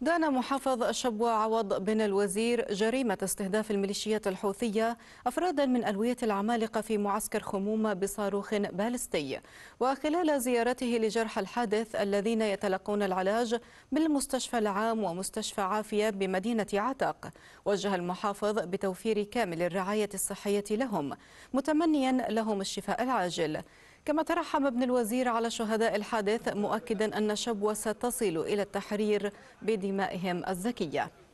دان محافظ شبوة عوض بن الوزير جريمة استهداف الميليشيات الحوثية أفرادا من ألوية العمالقة في معسكر خمومة بصاروخ بالستي وخلال زيارته لجرحى الحادث الذين يتلقون العلاج بالمستشفى العام ومستشفى عافية بمدينة عتق وجه المحافظ بتوفير كامل الرعاية الصحية لهم متمنيا لهم الشفاء العاجل كما ترحم ابن الوزير على شهداء الحادث مؤكدا أن شبوة ستصل إلى التحرير بدمائهم الزكية